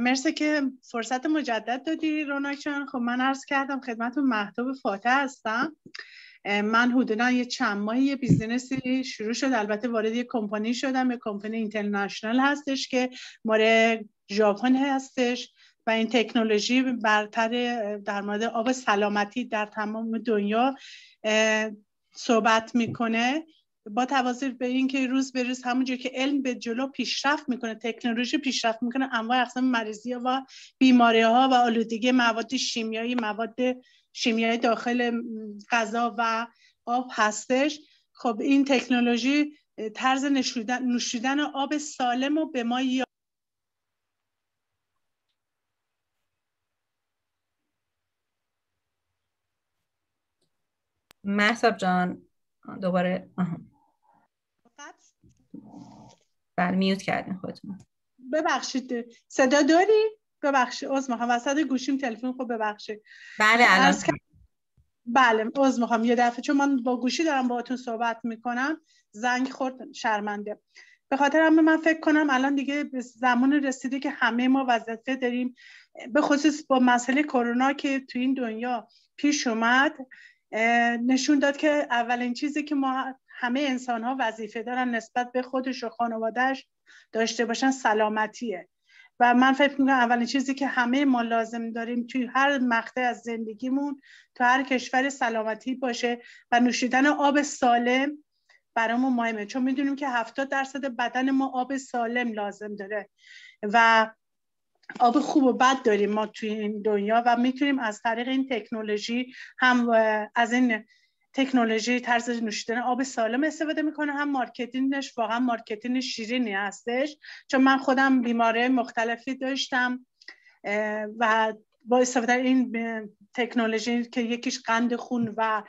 مرسی که فرصت مجدد دادی روناک جان خب من عرض کردم خدمتتون محتوب فاتح هستم من حدودا یه چند ماهی یه بیزینسی شروع شد البته وارد یه کمپانی شدم یه کمپانی اینترنشنال هستش که ماره ژاپن هستش و این تکنولوژی برتر در مورد آب سلامتی در تمام دنیا صحبت میکنه با توازیر به این که روز به روز همونجور که علم به جلو پیشرفت میکنه تکنولوژی پیشرفت میکنه انواع اقسام مریضی و بیماری ها و آلودگی مواد شیمیایی مواد شیمیایی داخل غذا و آب هستش خب این تکنولوژی طرز نشودن, نوشیدن آب سالم و به ما یا محساب جان دوباره آها بله میوت کردین خودتون ببخشید صدا داری ببخشید عذر میخوام وسط گوشیم تلفن خوب ببخشید بله الان بله عذر میخوام یه دفعه چون من با گوشی دارم باهاتون صحبت میکنم زنگ خورد شرمنده به خاطر همه من فکر کنم الان دیگه به زمان رسیده که همه ما وظیفه داریم به خصوص با مسئله کرونا که تو این دنیا پیش اومد نشون داد که اولین چیزی که ما همه انسان ها وظیفه دارن نسبت به خودش و خانوادهش داشته باشن سلامتیه و من فکر میکنم اولین چیزی که همه ما لازم داریم توی هر مقطع از زندگیمون تو هر کشور سلامتی باشه و نوشیدن آب سالم برامون مهمه چون میدونیم که 70 درصد بدن ما آب سالم لازم داره و آب خوب و بد داریم ما توی این دنیا و میتونیم از طریق این تکنولوژی هم از این تکنولوژی طرز نوشیدن آب سالم استفاده میکنه هم مارکتینش واقعا مارکتین شیرینی هستش چون من خودم بیماره مختلفی داشتم و با استفاده این تکنولوژی که یکیش قند خون و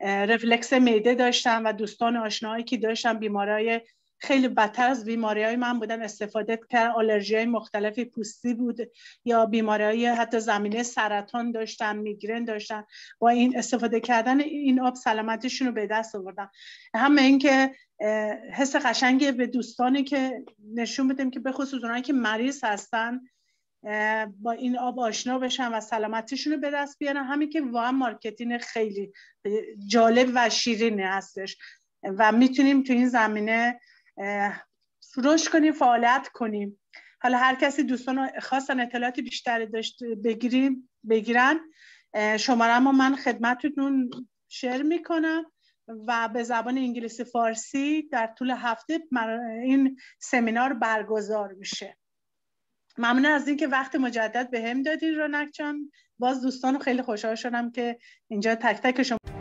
رفلکس میده داشتم و دوستان آشناهایی که داشتم بیمارای خیلی بدتر از بیماری های من بودن استفاده کردن آلرژی های مختلف پوستی بود یا بیماری های حتی زمینه سرطان داشتن میگرن داشتن با این استفاده کردن این آب سلامتیشون رو به دست آوردن همه اینکه حس قشنگی به دوستانی که نشون بدیم که به خصوص اونایی که مریض هستن با این آب آشنا بشن و سلامتیشون رو به دست بیارن همین که واقعا مارکتینگ خیلی جالب و شیرینه هستش و میتونیم تو این زمینه فروش کنیم فعالیت کنیم حالا هر کسی دوستان خواستن اطلاعات بیشتری داشت بگیریم بگیرن شماره ما من خدمتتون شیر میکنم و به زبان انگلیسی فارسی در طول هفته این سمینار برگزار میشه ممنون از اینکه وقت مجدد به هم دادین رونق جان باز دوستان خیلی خوشحال شدم که اینجا تک تک شما